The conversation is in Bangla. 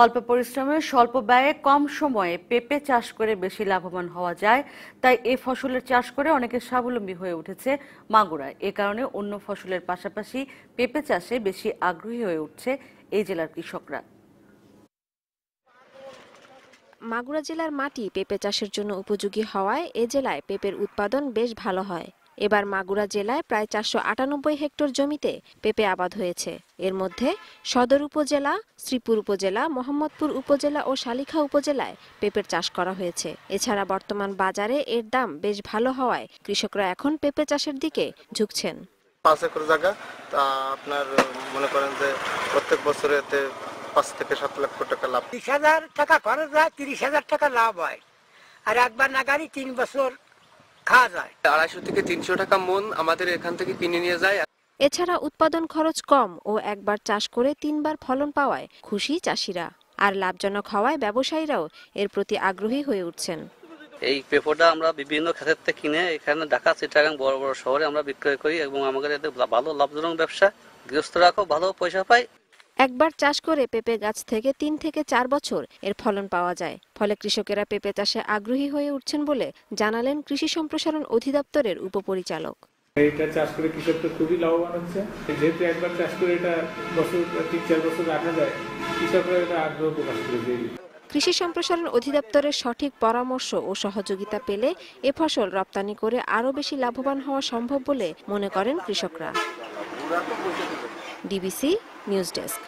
অল্প পরিশ্রমে স্বল্প ব্যয়ে কম সময়ে পেঁপে চাষ করে বেশি লাভবান হওয়া যায় তাই এ ফসলের চাষ করে অনেকে স্বাবলম্বী হয়ে উঠেছে মাগুরায় এ কারণে অন্য ফসলের পাশাপাশি পেঁপে চাষে বেশি আগ্রহী হয়ে উঠছে এই জেলার কৃষকরা মাগুরা জেলার মাটি পেঁপে চাষের জন্য উপযোগী হওয়ায় এ জেলায় পেঁপের উৎপাদন বেশ ভালো হয় এবার মাগুরা জেলায় প্রায় চারশো আটানব্বই হেক্টর জমিতে পেঁপে আবাদ হয়েছে এর মধ্যে সদর উপজেলা শ্রীপুর উপজেলা মোহাম্মদপুর উপজেলা ও শালিখা উপজেলায় পেঁপের চাষ করা হয়েছে এছাড়া বর্তমান বাজারে এর দাম বেশ ভালো হওয়ায় কৃষকরা এখন পেঁপে চাষের দিকে ঝুঁকছেন পাঁচ একর জায়গা তা আপনার মনে করেন যে প্রত্যেক বছরে এতে পাঁচ থেকে সাত লক্ষ টাকা লাভ তিরিশ হাজার টাকা খরচ হয় তিরিশ হাজার টাকা লাভ হয় আর একবার নাগারি তিন বছর যায় আড়াইশো থেকে তিনশো টাকা মন আমাদের এখান থেকে কিনে নিয়ে যায় এছাড়া উৎপাদন খরচ কম ও একবার চাষ করে তিনবার ফলন পাওয়ায় খুশি চাষিরা আর লাভজনক হওয়ায় ব্যবসায়ীরাও এর প্রতি আগ্রহী হয়ে উঠছেন এই পেপারটা আমরা বিভিন্ন ক্ষেত্র থেকে কিনে এখানে ঢাকা চিটাগাং বড় বড় শহরে আমরা বিক্রয় করি এবং আমাদের এতে ভালো লাভজনক ব্যবসা গৃহস্থরাকেও ভালো পয়সা পায় একবার চাষ করে পেঁপে গাছ থেকে তিন থেকে চার বছর এর ফলন পাওয়া যায় ফলে কৃষকেরা পেঁপে চাষে আগ্রহী হয়ে উঠছেন বলে জানালেন কৃষি সম্প্রসারণ অধিদপ্তরের উপপরিচালক এটা চাষ করে কৃষক তো খুবই লাভবান হচ্ছে যেহেতু একবার চাষ করে এটা বছর তিন চার বছর রাখা যায় কৃষকরা এটা আগ্রহ প্রকাশ করে কৃষি সম্প্রসারণ অধিদপ্তরের সঠিক পরামর্শ ও সহযোগিতা পেলে এ ফসল রপ্তানি করে আরও বেশি লাভবান হওয়া সম্ভব বলে মনে করেন কৃষকরা ডিবিসি News Desk.